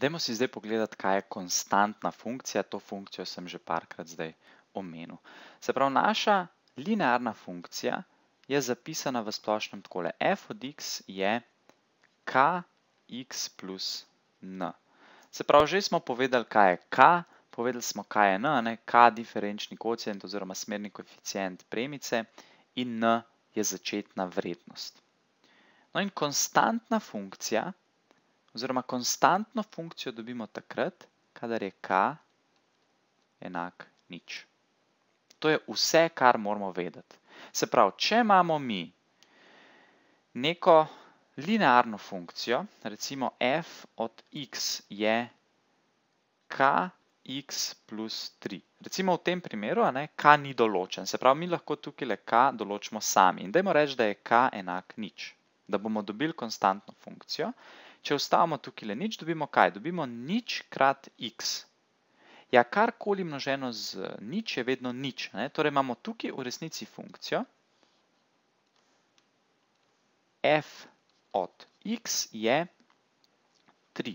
Dajmo si zdaj pogledati, kaj je konstantna funkcija. To funkcijo sem že parkrat zdaj omenil. Se pravi, naša linearna funkcija je zapisana v splošnem takole. f od x je kx plus n. Se pravi, že smo povedali, kaj je k, povedali smo, kaj je n, ne? k diferenčni koeficient oziroma smerni koeficient premice in n je začetna vrednost. No in konstantna funkcija, oziroma konstantno funkcijo dobimo takrat, kadar je k enak nič. To je vse, kar moramo vedeti. Se pravi, če imamo mi neko linearno funkcijo, recimo f od x je kx plus 3. Recimo v tem primeru ne, k ni določen, se pravi, mi lahko tukaj le k določimo sami. In dajmo reči, da je k enak nič da bomo dobili konstantno funkcijo. Če ostavimo tukaj le nič, dobimo kaj? Dobimo nič krat x. Ja, karkoli množeno z nič je vedno nič. Torej imamo tukaj v resnici funkcijo f od x je 3.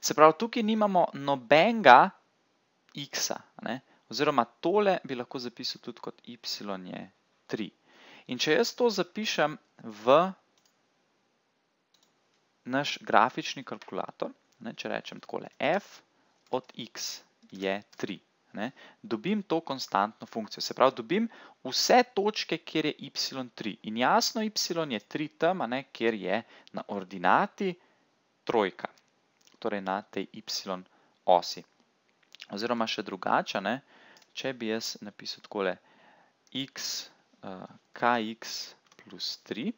Se pravi, tukaj nimamo nobenga x-a. Oziroma tole bi lahko zapisal tudi kot y je 3. In če jaz to zapišem v naš grafični kalkulator, če rečem takole f od x je 3, dobim to konstantno funkcijo. Se pravi, dobim vse točke, kjer je y 3. In jasno, y je 3 tam, kjer je na ordinati trojka, torej na tej y osi. Oziroma še drugače, če bi jaz napisal takole x je 3, kx plus 3,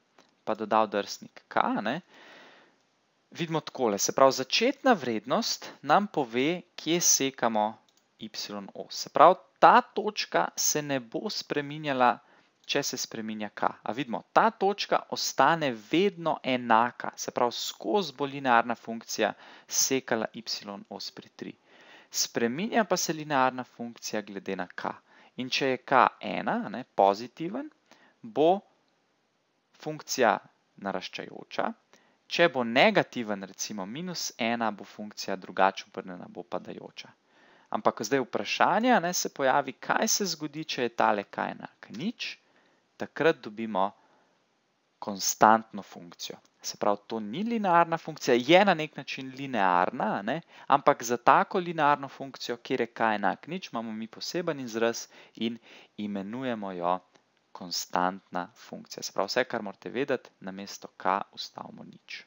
pa dodal drsnik k, ne, vidimo takole, se pravi, začetna vrednost nam pove, kje sekamo y os. Se pravi, ta točka se ne bo spreminjala, če se spreminja k. A vidimo, ta točka ostane vedno enaka, se pravi, skozi bo linearna funkcija sekala y os pri 3. Spreminja pa se linearna funkcija glede na k. K. In če je k ena, ne, pozitiven, bo funkcija naraščajoča. Če bo negativen, recimo minus ena, bo funkcija drugače obrnjena, bo padajoča. Ampak zdaj vprašanje ne, se pojavi, kaj se zgodi, če je tale k enak nič, takrat dobimo konstantno funkcijo se pravi, to ni linearna funkcija, je na nek način linearna, ne? ampak za tako linearno funkcijo, kjer je k enak nič, imamo mi poseben izraz in imenujemo jo konstantna funkcija. Se pravi, vse, kar morate vedeti, namesto k ustavimo nič.